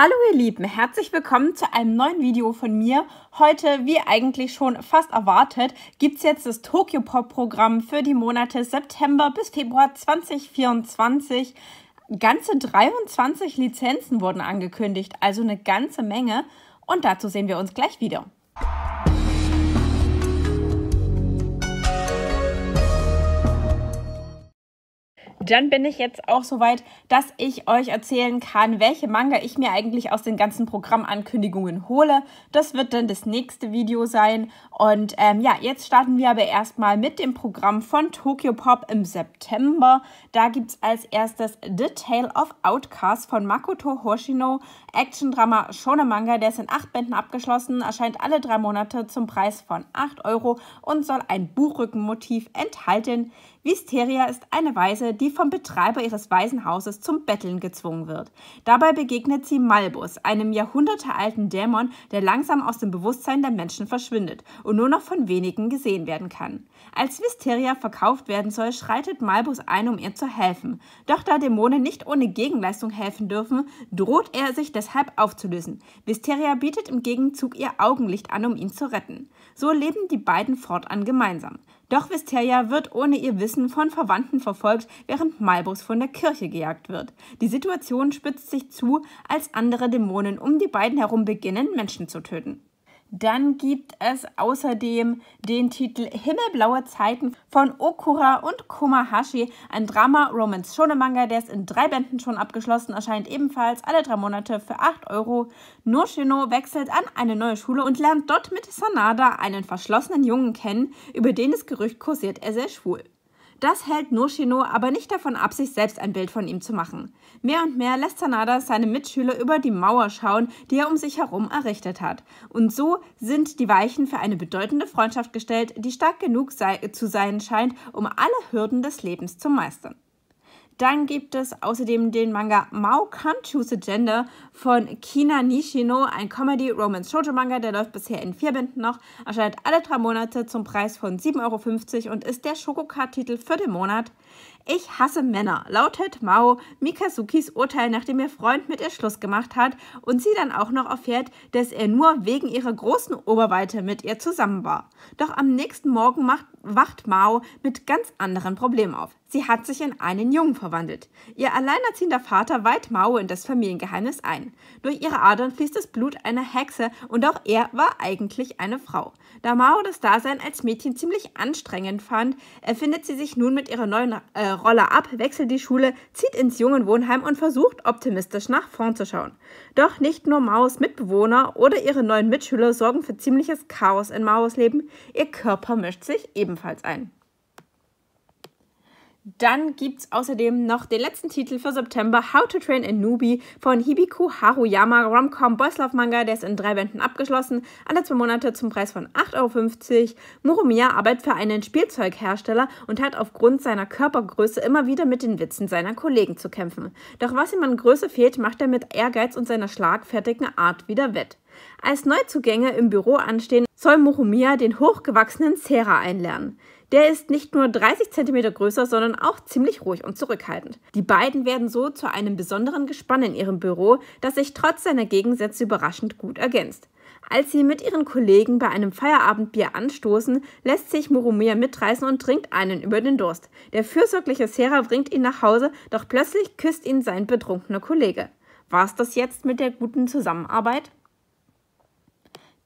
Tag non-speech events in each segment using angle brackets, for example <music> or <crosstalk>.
Hallo ihr Lieben, herzlich willkommen zu einem neuen Video von mir. Heute, wie eigentlich schon fast erwartet, gibt es jetzt das Tokyo Pop Programm für die Monate September bis Februar 2024. Ganze 23 Lizenzen wurden angekündigt, also eine ganze Menge. Und dazu sehen wir uns gleich wieder. dann bin ich jetzt auch soweit, dass ich euch erzählen kann, welche Manga ich mir eigentlich aus den ganzen Programmankündigungen hole. Das wird dann das nächste Video sein. Und ähm, ja, jetzt starten wir aber erstmal mit dem Programm von Tokyo Pop im September. Da gibt es als erstes The Tale of Outcast von Makoto Hoshino, Action-Drama Shonen Manga. Der ist in acht Bänden abgeschlossen, erscheint alle drei Monate zum Preis von 8 Euro und soll ein Buchrückenmotiv enthalten. Wisteria ist eine Weise, die vom Betreiber ihres Waisenhauses zum Betteln gezwungen wird. Dabei begegnet sie Malbus, einem jahrhundertealten Dämon, der langsam aus dem Bewusstsein der Menschen verschwindet und nur noch von wenigen gesehen werden kann. Als Wisteria verkauft werden soll, schreitet Malbus ein, um ihr zu helfen. Doch da Dämonen nicht ohne Gegenleistung helfen dürfen, droht er sich deshalb aufzulösen. Wisteria bietet im Gegenzug ihr Augenlicht an, um ihn zu retten. So leben die beiden fortan gemeinsam. Doch Wisteria wird ohne ihr Wissen von Verwandten verfolgt, während Malbus von der Kirche gejagt wird. Die Situation spitzt sich zu, als andere Dämonen um die beiden herum beginnen, Menschen zu töten. Dann gibt es außerdem den Titel Himmelblaue Zeiten von Okura und Komahashi, ein Drama-Romance-Shonen-Manga, der ist in drei Bänden schon abgeschlossen, erscheint ebenfalls alle drei Monate für 8 Euro. Noshino wechselt an eine neue Schule und lernt dort mit Sanada einen verschlossenen Jungen kennen, über den das Gerücht kursiert, er sei schwul. Das hält Noshino aber nicht davon ab, sich selbst ein Bild von ihm zu machen. Mehr und mehr lässt Sanada seine Mitschüler über die Mauer schauen, die er um sich herum errichtet hat. Und so sind die Weichen für eine bedeutende Freundschaft gestellt, die stark genug sei, zu sein scheint, um alle Hürden des Lebens zu meistern. Dann gibt es außerdem den Manga Mao Can't Choose a Gender von Kina Nishino, ein Comedy-Romance-Shoujo-Manga, der läuft bisher in vier Bänden noch, erscheint alle drei Monate zum Preis von 7,50 Euro und ist der Schokokart-Titel für den Monat. Ich hasse Männer, lautet Mao Mikazukis Urteil, nachdem ihr Freund mit ihr Schluss gemacht hat und sie dann auch noch erfährt, dass er nur wegen ihrer großen Oberweite mit ihr zusammen war. Doch am nächsten Morgen macht, wacht Mao mit ganz anderen Problemen auf. Sie hat sich in einen Jungen verwandelt. Ihr alleinerziehender Vater weiht Mauer in das Familiengeheimnis ein. Durch ihre Adern fließt das Blut einer Hexe und auch er war eigentlich eine Frau. Da Mao das Dasein als Mädchen ziemlich anstrengend fand, erfindet sie sich nun mit ihrer neuen äh, Rolle ab, wechselt die Schule, zieht ins Jungenwohnheim und versucht optimistisch nach vorn zu schauen. Doch nicht nur Maos Mitbewohner oder ihre neuen Mitschüler sorgen für ziemliches Chaos in Maos Leben, ihr Körper mischt sich ebenfalls ein. Dann gibt es außerdem noch den letzten Titel für September, How to Train a Newbie von Hibiku Haruyama, Romcom Boys Love Manga, der ist in drei Wänden abgeschlossen, alle zwei Monate zum Preis von 8,50 Euro. Muromiya arbeitet für einen Spielzeughersteller und hat aufgrund seiner Körpergröße immer wieder mit den Witzen seiner Kollegen zu kämpfen. Doch was ihm an Größe fehlt, macht er mit Ehrgeiz und seiner schlagfertigen Art wieder wett. Als Neuzugänge im Büro anstehen, soll Muromiya den hochgewachsenen Sera einlernen. Der ist nicht nur 30 cm größer, sondern auch ziemlich ruhig und zurückhaltend. Die beiden werden so zu einem besonderen Gespann in ihrem Büro, das sich trotz seiner Gegensätze überraschend gut ergänzt. Als sie mit ihren Kollegen bei einem Feierabendbier anstoßen, lässt sich Moromir mitreißen und trinkt einen über den Durst. Der fürsorgliche Sera bringt ihn nach Hause, doch plötzlich küsst ihn sein betrunkener Kollege. War's das jetzt mit der guten Zusammenarbeit?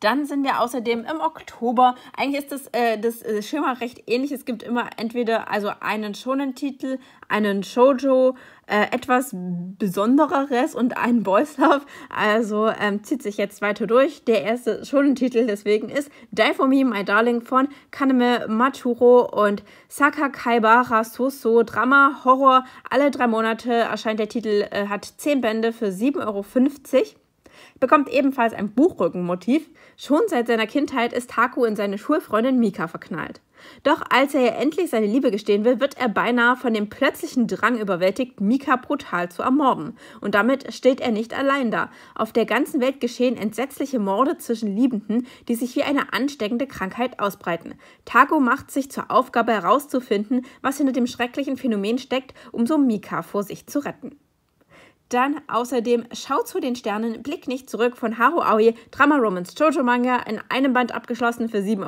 Dann sind wir außerdem im Oktober. Eigentlich ist das, äh, das äh, Schema recht ähnlich. Es gibt immer entweder also einen schonen Titel, einen Shoujo, äh, etwas Besondereres und einen Boys Love. Also ähm, zieht sich jetzt weiter durch. Der erste schonen Titel deswegen ist Die For Me, My Darling von Kaname Maturo und Saka Kaibara Soso. Drama, Horror. Alle drei Monate erscheint der Titel, äh, hat 10 Bände für 7,50 Euro bekommt ebenfalls ein Buchrückenmotiv. Schon seit seiner Kindheit ist Taku in seine Schulfreundin Mika verknallt. Doch als er ihr endlich seine Liebe gestehen will, wird er beinahe von dem plötzlichen Drang überwältigt, Mika brutal zu ermorden. Und damit steht er nicht allein da. Auf der ganzen Welt geschehen entsetzliche Morde zwischen Liebenden, die sich wie eine ansteckende Krankheit ausbreiten. Taku macht sich zur Aufgabe herauszufinden, was hinter dem schrecklichen Phänomen steckt, um so Mika vor sich zu retten. Dann außerdem Schau zu den Sternen, Blick nicht zurück von Haru Aoi, Drama Romance Jojo Manga, in einem Band abgeschlossen für 7,50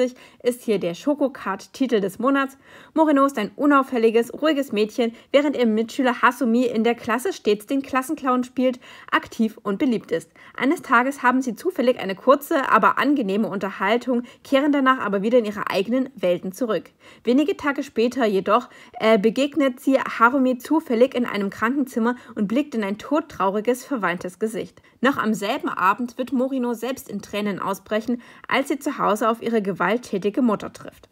Euro, ist hier der Schokokart-Titel des Monats. Moreno ist ein unauffälliges, ruhiges Mädchen, während ihr Mitschüler Hasumi in der Klasse stets den Klassenclown spielt, aktiv und beliebt ist. Eines Tages haben sie zufällig eine kurze, aber angenehme Unterhaltung, kehren danach aber wieder in ihre eigenen Welten zurück. Wenige Tage später jedoch äh, begegnet sie Harumi zufällig in einem Krankenzimmer und blickt blickt in ein todtrauriges, verweintes Gesicht. Noch am selben Abend wird Morino selbst in Tränen ausbrechen, als sie zu Hause auf ihre gewalttätige Mutter trifft.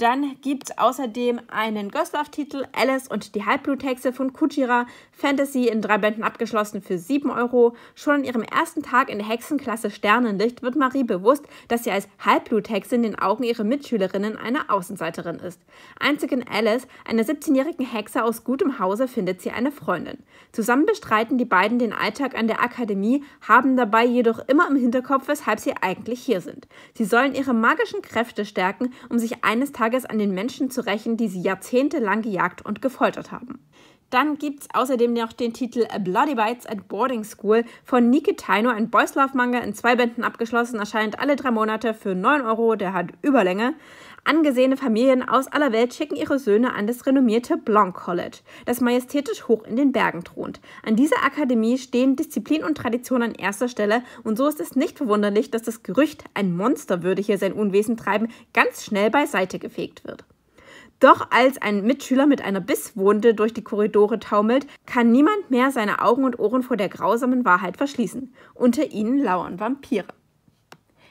Dann gibt es außerdem einen Ghost Titel, Alice und die Halbbluthexe von Kuchira Fantasy in drei Bänden abgeschlossen für 7 Euro. Schon an ihrem ersten Tag in der Hexenklasse Sternenlicht wird Marie bewusst, dass sie als Halbbluthexe in den Augen ihrer Mitschülerinnen eine Außenseiterin ist. Einzig in Alice, einer 17-jährigen Hexe aus gutem Hause, findet sie eine Freundin. Zusammen bestreiten die beiden den Alltag an der Akademie, haben dabei jedoch immer im Hinterkopf, weshalb sie eigentlich hier sind. Sie sollen ihre magischen Kräfte stärken, um sich eines Tages Tages an den Menschen zu rächen, die sie jahrzehntelang gejagt und gefoltert haben. Dann gibt's außerdem noch den Titel A Bloody Bites at Boarding School von Nike Taino, ein Boys Love Manga in zwei Bänden abgeschlossen, erscheint alle drei Monate für 9 Euro, der hat Überlänge. Angesehene Familien aus aller Welt schicken ihre Söhne an das renommierte Blanc College, das majestätisch hoch in den Bergen thront. An dieser Akademie stehen Disziplin und Tradition an erster Stelle und so ist es nicht verwunderlich, dass das Gerücht, ein Monster würde hier sein Unwesen treiben, ganz schnell beiseite gefegt wird. Doch als ein Mitschüler mit einer Bisswunde durch die Korridore taumelt, kann niemand mehr seine Augen und Ohren vor der grausamen Wahrheit verschließen. Unter ihnen lauern Vampire.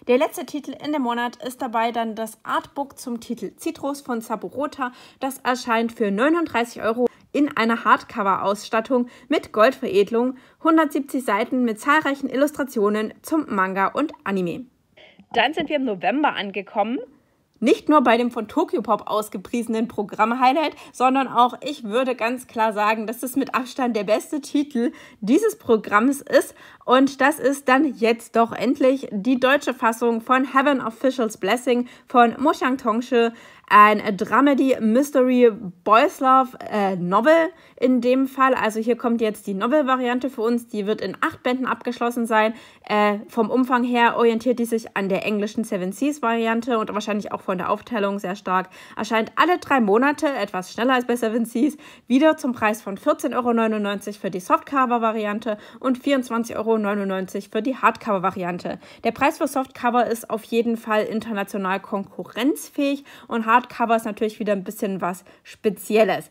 Der letzte Titel in dem Monat ist dabei dann das Artbook zum Titel Citrus von Saburota. Das erscheint für 39 Euro in einer Hardcover-Ausstattung mit Goldveredelung, 170 Seiten mit zahlreichen Illustrationen zum Manga und Anime. Dann sind wir im November angekommen nicht nur bei dem von Tokyo Pop ausgepriesenen Programm Highlight, sondern auch ich würde ganz klar sagen, dass es mit Abstand der beste Titel dieses Programms ist. Und das ist dann jetzt doch endlich die deutsche Fassung von Heaven Officials Blessing von Mo Shang Tongshe. Ein Dramedy Mystery Boys Love äh, Novel in dem Fall. Also hier kommt jetzt die Novel-Variante für uns. Die wird in acht Bänden abgeschlossen sein. Äh, vom Umfang her orientiert die sich an der englischen Seven Seas-Variante und wahrscheinlich auch von der Aufteilung sehr stark. Erscheint alle drei Monate, etwas schneller als bei Seven Seas, wieder zum Preis von 14,99 Euro für die Softcover-Variante und 24,99 Euro für die Hardcover-Variante. Der Preis für Softcover ist auf jeden Fall international konkurrenzfähig und Hardcover Hardcover ist natürlich wieder ein bisschen was Spezielles.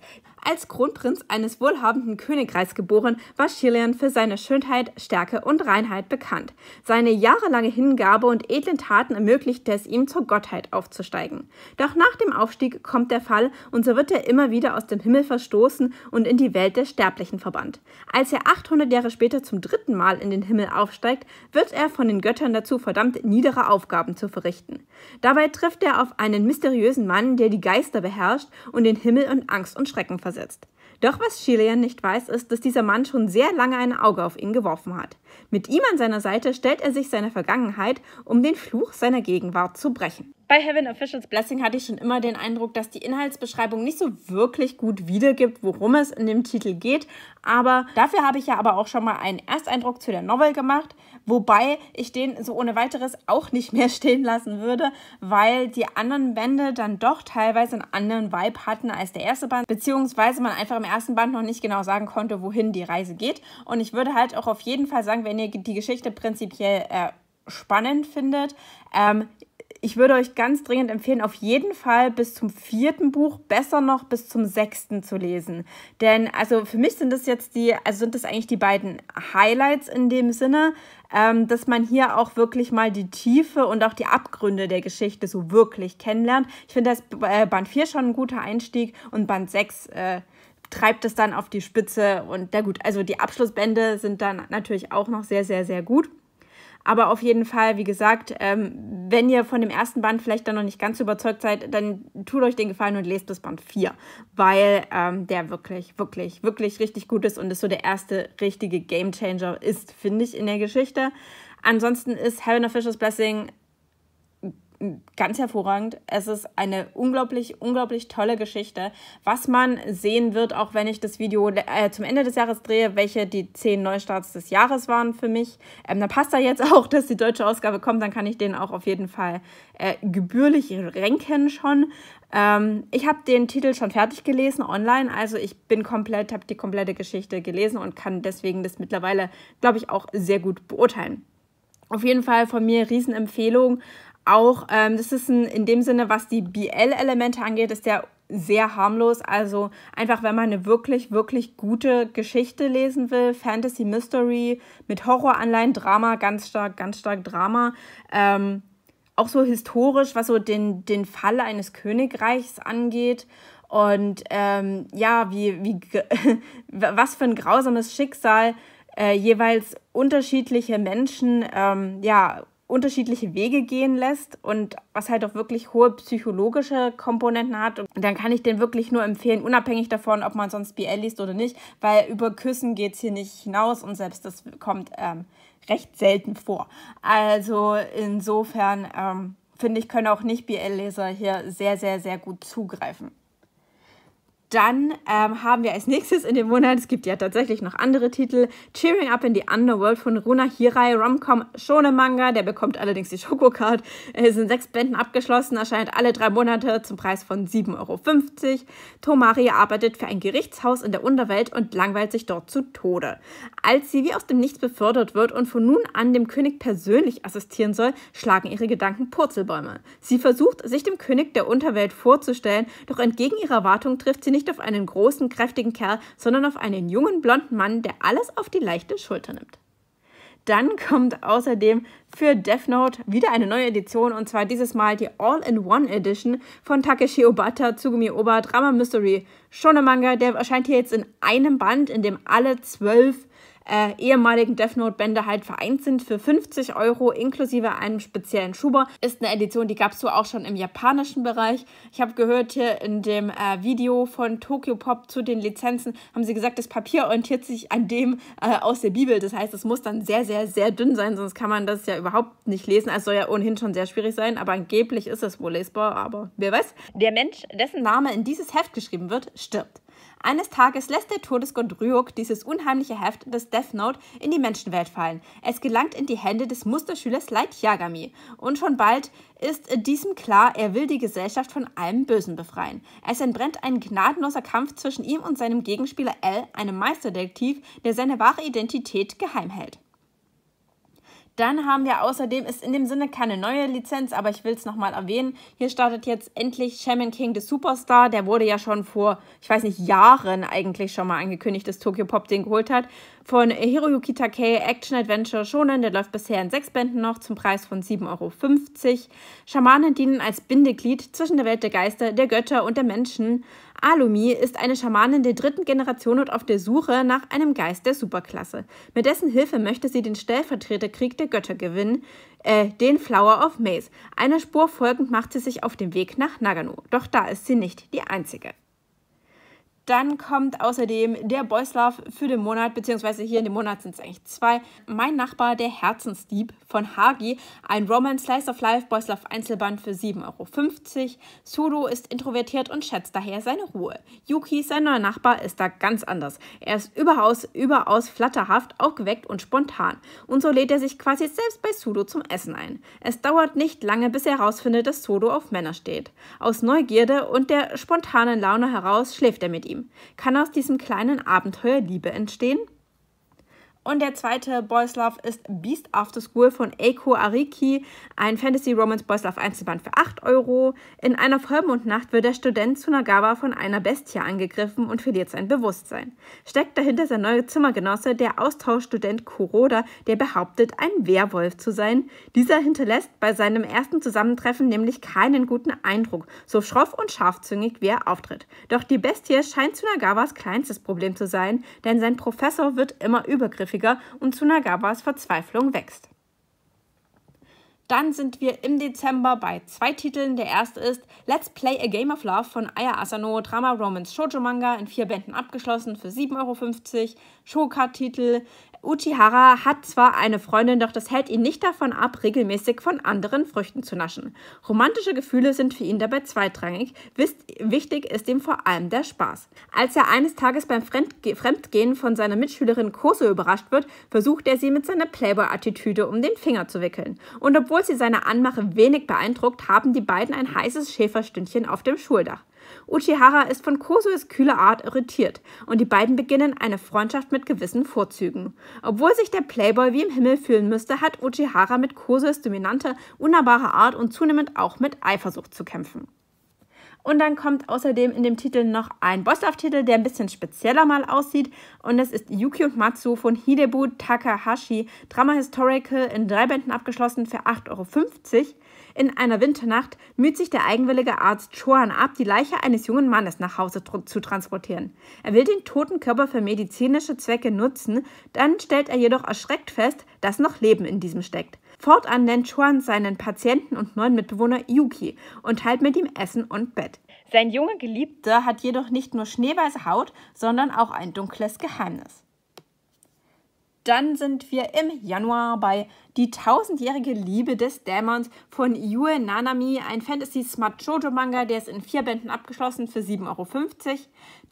Als Kronprinz eines wohlhabenden Königreichs geboren, war Schilian für seine Schönheit, Stärke und Reinheit bekannt. Seine jahrelange Hingabe und edlen Taten ermöglichte es ihm, zur Gottheit aufzusteigen. Doch nach dem Aufstieg kommt der Fall und so wird er immer wieder aus dem Himmel verstoßen und in die Welt der Sterblichen verbannt. Als er 800 Jahre später zum dritten Mal in den Himmel aufsteigt, wird er von den Göttern dazu verdammt, niedere Aufgaben zu verrichten. Dabei trifft er auf einen mysteriösen Mann, der die Geister beherrscht und den Himmel in Angst und Schrecken versetzt einsetzt. Doch was Chilean nicht weiß, ist, dass dieser Mann schon sehr lange ein Auge auf ihn geworfen hat. Mit ihm an seiner Seite stellt er sich seiner Vergangenheit, um den Fluch seiner Gegenwart zu brechen. Bei Heaven Officials Blessing hatte ich schon immer den Eindruck, dass die Inhaltsbeschreibung nicht so wirklich gut wiedergibt, worum es in dem Titel geht. Aber dafür habe ich ja aber auch schon mal einen Ersteindruck zu der Novel gemacht, wobei ich den so ohne weiteres auch nicht mehr <laughs> stehen lassen würde, weil die anderen Bände dann doch teilweise einen anderen Vibe hatten als der erste Band, beziehungsweise man einfach im ersten Band noch nicht genau sagen konnte, wohin die Reise geht. Und ich würde halt auch auf jeden Fall sagen, wenn ihr die Geschichte prinzipiell äh, spannend findet, ähm, ich würde euch ganz dringend empfehlen, auf jeden Fall bis zum vierten Buch, besser noch bis zum sechsten zu lesen. Denn also für mich sind das jetzt die, also sind das eigentlich die beiden Highlights in dem Sinne, ähm, dass man hier auch wirklich mal die Tiefe und auch die Abgründe der Geschichte so wirklich kennenlernt. Ich finde das äh, Band 4 schon ein guter Einstieg und Band 6 äh, treibt es dann auf die Spitze. Und na gut, also die Abschlussbände sind dann natürlich auch noch sehr, sehr, sehr gut. Aber auf jeden Fall, wie gesagt, ähm, wenn ihr von dem ersten Band vielleicht dann noch nicht ganz überzeugt seid, dann tut euch den Gefallen und lest bis Band 4, weil ähm, der wirklich, wirklich, wirklich richtig gut ist und es so der erste richtige Game Changer ist, finde ich, in der Geschichte. Ansonsten ist Helena Fisher's Blessing ganz hervorragend. Es ist eine unglaublich, unglaublich tolle Geschichte. Was man sehen wird, auch wenn ich das Video äh, zum Ende des Jahres drehe, welche die zehn Neustarts des Jahres waren für mich, ähm, dann passt da jetzt <laughs> auch, dass die deutsche Ausgabe kommt, dann kann ich den auch auf jeden Fall äh, gebührlich ranken schon. Ähm, ich habe den Titel schon fertig gelesen online, also ich bin komplett, habe die komplette Geschichte gelesen und kann deswegen das mittlerweile, glaube ich, auch sehr gut beurteilen. Auf jeden Fall von mir Riesenempfehlung auch, ähm, das ist ein, in dem Sinne, was die BL-Elemente angeht, ist der sehr harmlos. Also einfach, wenn man eine wirklich, wirklich gute Geschichte lesen will, Fantasy Mystery mit Horroranleihen, Drama, ganz stark, ganz stark Drama. Ähm, auch so historisch, was so den, den Fall eines Königreichs angeht. Und ähm, ja, wie, wie <laughs> was für ein grausames Schicksal äh, jeweils unterschiedliche Menschen ähm, ja, unterschiedliche Wege gehen lässt und was halt auch wirklich hohe psychologische Komponenten hat, und dann kann ich den wirklich nur empfehlen, unabhängig davon, ob man sonst BL liest oder nicht, weil über Küssen geht es hier nicht hinaus und selbst das kommt ähm, recht selten vor. Also insofern ähm, finde ich, können auch nicht BL-Leser hier sehr, sehr, sehr gut zugreifen. Dann ähm, haben wir als nächstes in dem Monat, es gibt ja tatsächlich noch andere Titel, Cheering Up in the Underworld von Runa Hirai, Romcom Shone Manga, der bekommt allerdings die Schokocard. Es sind sechs Bänden abgeschlossen, erscheint alle drei Monate zum Preis von 7,50 Euro. Tomari arbeitet für ein Gerichtshaus in der Unterwelt und langweilt sich dort zu Tode. Als sie wie aus dem Nichts befördert wird und von nun an dem König persönlich assistieren soll, schlagen ihre Gedanken Purzelbäume. Sie versucht, sich dem König der Unterwelt vorzustellen, doch entgegen ihrer Erwartung trifft sie nicht nicht auf einen großen, kräftigen Kerl, sondern auf einen jungen, blonden Mann, der alles auf die leichte Schulter nimmt. Dann kommt außerdem für Death Note wieder eine neue Edition und zwar dieses Mal die All-in-One Edition von Takeshi Obata, Tsugumi Oba, Drama Mystery, Shonen Manga. Der erscheint hier jetzt in einem Band, in dem alle zwölf äh, ehemaligen Death Note Bände halt vereint sind für 50 Euro inklusive einem speziellen Schuber. Ist eine Edition, die gab es so auch schon im japanischen Bereich. Ich habe gehört hier in dem äh, Video von Tokyo Pop zu den Lizenzen, haben sie gesagt, das Papier orientiert sich an dem äh, aus der Bibel. Das heißt, es muss dann sehr, sehr, sehr dünn sein, sonst kann man das ja überhaupt nicht lesen. Es also soll ja ohnehin schon sehr schwierig sein, aber angeblich ist es wohl lesbar, aber wer weiß. Der Mensch, dessen Name in dieses Heft geschrieben wird, stirbt. Eines Tages lässt der Todesgott Ryuk dieses unheimliche Heft des Death Note in die Menschenwelt fallen. Es gelangt in die Hände des Musterschülers Light Yagami. Und schon bald ist diesem klar, er will die Gesellschaft von allem Bösen befreien. Es entbrennt ein gnadenloser Kampf zwischen ihm und seinem Gegenspieler L, einem Meisterdetektiv, der seine wahre Identität geheim hält. Dann haben wir außerdem, ist in dem Sinne keine neue Lizenz, aber ich will es nochmal erwähnen. Hier startet jetzt endlich Shaman King the Superstar. Der wurde ja schon vor, ich weiß nicht, Jahren eigentlich schon mal angekündigt, dass Tokyo Pop den geholt hat. Von Hiroyuki Takei, Action Adventure Shonen. Der läuft bisher in sechs Bänden noch zum Preis von 7,50 Euro. Schamanen dienen als Bindeglied zwischen der Welt der Geister, der Götter und der Menschen. Alumi ist eine Schamanin der dritten Generation und auf der Suche nach einem Geist der Superklasse. Mit dessen Hilfe möchte sie den Stellvertreterkrieg der Götter gewinnen, äh, den Flower of Maze. Einer Spur folgend macht sie sich auf den Weg nach Nagano. Doch da ist sie nicht die einzige. Dann kommt außerdem der Boys Love für den Monat, beziehungsweise hier in dem Monat sind es eigentlich zwei. Mein Nachbar, der Herzensdieb von Hagi, ein Romance Slice of Life Boys Love Einzelband für 7,50 Euro. Sudo ist introvertiert und schätzt daher seine Ruhe. Yuki, sein neuer Nachbar, ist da ganz anders. Er ist überaus, überaus flatterhaft, aufgeweckt und spontan. Und so lädt er sich quasi selbst bei Sudo zum Essen ein. Es dauert nicht lange, bis er herausfindet, dass Sudo auf Männer steht. Aus Neugierde und der spontanen Laune heraus schläft er mit ihm. Kann aus diesem kleinen Abenteuer Liebe entstehen? Und der zweite Boys Love ist Beast After School von Eiko Ariki, ein Fantasy Romance Boys Love Einzelband für 8 Euro. In einer Vollmondnacht wird der Student Tsunagawa von einer Bestie angegriffen und verliert sein Bewusstsein. Steckt dahinter sein neuer Zimmergenosse, der Austauschstudent Kuroda, der behauptet, ein Werwolf zu sein. Dieser hinterlässt bei seinem ersten Zusammentreffen nämlich keinen guten Eindruck, so schroff und scharfzüngig wie er auftritt. Doch die Bestie scheint Tsunagawas kleinstes Problem zu sein, denn sein Professor wird immer übergriffig griffiger und Tsunagawas Verzweiflung wächst. Dann sind wir im Dezember bei zwei Titeln. Der erste ist Let's Play a Game of Love von Aya Asano, Drama Romance Shoujo Manga in vier Bänden abgeschlossen für 7,50 Euro. Shoka-Titel Uchihara hat zwar eine Freundin, doch das hält ihn nicht davon ab, regelmäßig von anderen Früchten zu naschen. Romantische Gefühle sind für ihn dabei zweitrangig, wichtig ist ihm vor allem der Spaß. Als er eines Tages beim Fremdgehen von seiner Mitschülerin Kose überrascht wird, versucht er sie mit seiner Playboy-Attitüde um den Finger zu wickeln. Und obwohl sie seine Anmache wenig beeindruckt, haben die beiden ein heißes Schäferstündchen auf dem Schuldach. Uchihara ist von Kosues kühler Art irritiert und die beiden beginnen eine Freundschaft mit gewissen Vorzügen. Obwohl sich der Playboy wie im Himmel fühlen müsste, hat Uchihara mit Kosues dominanter, unnahbare Art und zunehmend auch mit Eifersucht zu kämpfen. Und dann kommt außerdem in dem Titel noch ein Bosslauf-Titel, der ein bisschen spezieller mal aussieht. Und das ist Yuki und Matsu von Hidebu Takahashi. Drama Historical in drei Bänden abgeschlossen für 8,50 Euro. In einer Winternacht müht sich der eigenwillige Arzt Chuan ab, die Leiche eines jungen Mannes nach Hause tr zu transportieren. Er will den toten Körper für medizinische Zwecke nutzen, dann stellt er jedoch erschreckt fest, dass noch Leben in diesem steckt. Fortan nennt Chuan seinen Patienten und neuen Mitbewohner Yuki und teilt mit ihm Essen und Bett. Sein junger Geliebter hat jedoch nicht nur schneeweiße Haut, sondern auch ein dunkles Geheimnis. Dann sind wir im Januar bei Die tausendjährige Liebe des Dämons von Yue Nanami, ein Fantasy Smart Shoujo Manga, der ist in vier Bänden abgeschlossen für 7,50 Euro.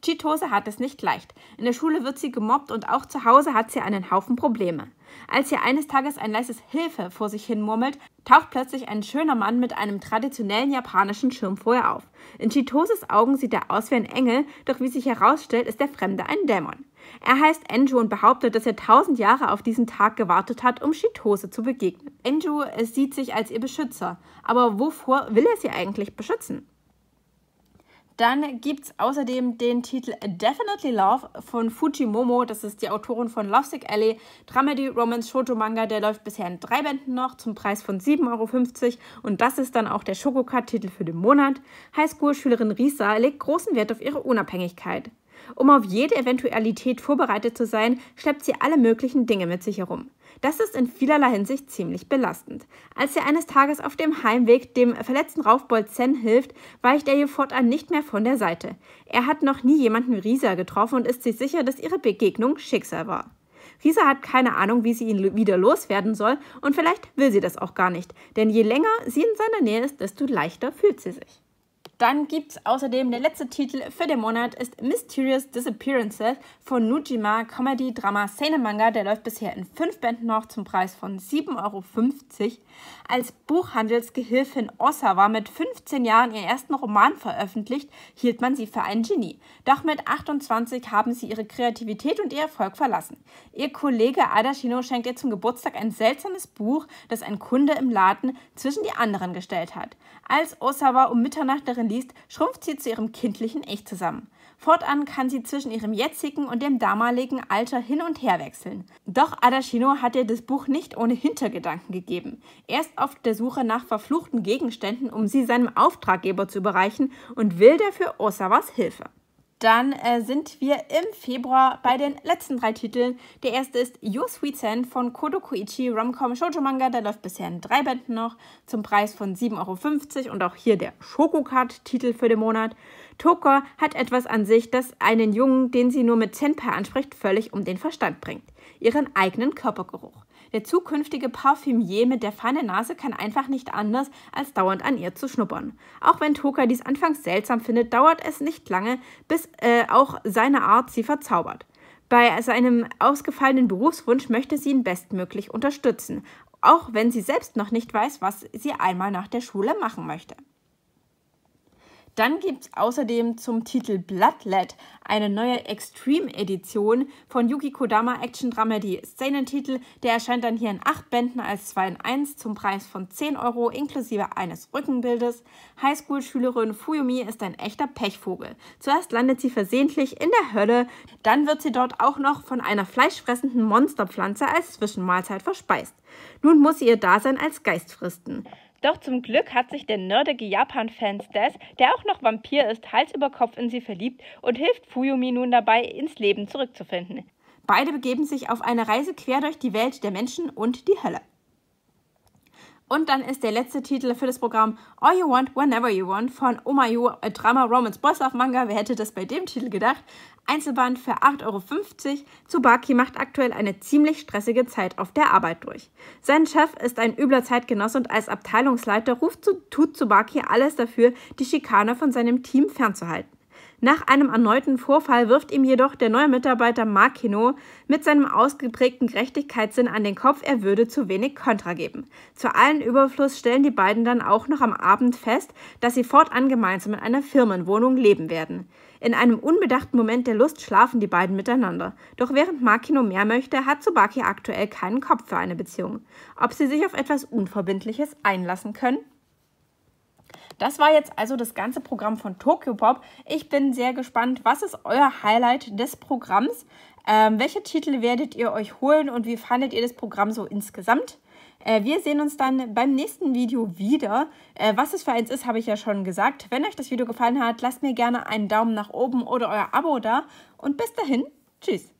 Chitose hat es nicht leicht. In der Schule wird sie gemobbt und auch zu Hause hat sie einen Haufen Probleme. Als ihr eines Tages ein leises Hilfe vor sich hin murmelt, taucht plötzlich ein schöner Mann mit einem traditionellen japanischen Schirm vor ihr auf. In Chitoses Augen sieht er aus wie ein Engel, doch wie sich herausstellt, ist der Fremde ein Dämon. Er heißt Enju und behauptet, dass er tausend Jahre auf diesen Tag gewartet hat, um Chitose zu begegnen. Enju sieht sich als ihr Beschützer, aber wovor will er sie eigentlich beschützen? Dann gibt es außerdem den Titel Definitely Love von Fujimomo. Das ist die Autorin von Lovesick Alley, Dramedy, Romance, Shoto Manga. Der läuft bisher in drei Bänden noch zum Preis von 7,50 Euro. Und das ist dann auch der Shogoka-Titel für den Monat. Highschool-Schülerin Risa legt großen Wert auf ihre Unabhängigkeit. Um auf jede Eventualität vorbereitet zu sein, schleppt sie alle möglichen Dinge mit sich herum. Das ist in vielerlei Hinsicht ziemlich belastend. Als er eines Tages auf dem Heimweg dem verletzten Raufbold Zen hilft, weicht er ihr fortan nicht mehr von der Seite. Er hat noch nie jemanden Risa getroffen und ist sich sicher, dass ihre Begegnung Schicksal war. Risa hat keine Ahnung, wie sie ihn wieder loswerden soll und vielleicht will sie das auch gar nicht, denn je länger sie in seiner Nähe ist, desto leichter fühlt sie sich. Dann gibt es außerdem der letzte Titel für den Monat ist Mysterious Disappearances von Nujima Comedy Drama Seinen Manga. Der läuft bisher in fünf Bänden noch zum Preis von 7,50 Euro. Als Buchhandelsgehilfin Osawa mit 15 Jahren ihren ersten Roman veröffentlicht, hielt man sie für ein Genie. Doch mit 28 haben sie ihre Kreativität und ihr Erfolg verlassen. Ihr Kollege Adashino schenkt ihr zum Geburtstag ein seltsames Buch, das ein Kunde im Laden zwischen die anderen gestellt hat. Als Osawa um Mitternacht darin liest, schrumpft sie zu ihrem kindlichen Ich zusammen. Fortan kann sie zwischen ihrem jetzigen und dem damaligen Alter hin und her wechseln. Doch Adashino hat ihr das Buch nicht ohne Hintergedanken gegeben. Er ist auf der Suche nach verfluchten Gegenständen, um sie seinem Auftraggeber zu überreichen und will dafür Osawas Hilfe dann äh, sind wir im Februar bei den letzten drei Titeln. Der erste ist Your Sweet Sand von Kodokuichi Koichi, Romcom Shoujo Manga. Der läuft bisher in drei Bänden noch zum Preis von 7,50 Euro. Und auch hier der Schokokart-Titel für den Monat. Toko hat etwas an sich, das einen Jungen, den sie nur mit Senpai anspricht, völlig um den Verstand bringt. Ihren eigenen Körpergeruch. Der zukünftige Parfümier mit der feinen Nase kann einfach nicht anders, als dauernd an ihr zu schnuppern. Auch wenn Toka dies anfangs seltsam findet, dauert es nicht lange, bis äh, auch seine Art sie verzaubert. Bei seinem ausgefallenen Berufswunsch möchte sie ihn bestmöglich unterstützen, auch wenn sie selbst noch nicht weiß, was sie einmal nach der Schule machen möchte. Dann gibt es außerdem zum Titel Bloodlet eine neue Extreme-Edition von Yuki Kodama Action-Dramedy die titel Der erscheint dann hier in acht Bänden als 2 in 1 zum Preis von 10 Euro inklusive eines Rückenbildes. Highschool-Schülerin Fuyumi ist ein echter Pechvogel. Zuerst landet sie versehentlich in der Hölle, dann wird sie dort auch noch von einer fleischfressenden Monsterpflanze als Zwischenmahlzeit verspeist. Nun muss sie ihr Dasein als Geist fristen. Doch zum Glück hat sich der nerdige Japan-Fan Stas, der auch noch Vampir ist, Hals über Kopf in sie verliebt und hilft Fuyumi nun dabei, ins Leben zurückzufinden. Beide begeben sich auf eine Reise quer durch die Welt der Menschen und die Hölle. Und dann ist der letzte Titel für das Programm All You Want, Whenever You Want von Omayu oh äh, Drama Romance Boss Love Manga. Wer hätte das bei dem Titel gedacht? Einzelband für 8,50 Euro. Tsubaki macht aktuell eine ziemlich stressige Zeit auf der Arbeit durch. Sein Chef ist ein übler Zeitgenosse und als Abteilungsleiter ruft, tut Tsubaki alles dafür, die Schikane von seinem Team fernzuhalten. Nach einem erneuten Vorfall wirft ihm jedoch der neue Mitarbeiter Makino mit seinem ausgeprägten Gerechtigkeitssinn an den Kopf, er würde zu wenig Kontra geben. Zu allen Überfluss stellen die beiden dann auch noch am Abend fest, dass sie fortan gemeinsam in einer Firmenwohnung leben werden. In einem unbedachten Moment der Lust schlafen die beiden miteinander. Doch während Makino mehr möchte, hat Tsubaki aktuell keinen Kopf für eine Beziehung. Ob sie sich auf etwas Unverbindliches einlassen können? Das war jetzt also das ganze Programm von Tokyo Pop. Ich bin sehr gespannt, was ist euer Highlight des Programms? Ähm, welche Titel werdet ihr euch holen und wie fandet ihr das Programm so insgesamt? Äh, wir sehen uns dann beim nächsten Video wieder. Äh, was es für eins ist, habe ich ja schon gesagt. Wenn euch das Video gefallen hat, lasst mir gerne einen Daumen nach oben oder euer Abo da. Und bis dahin, tschüss.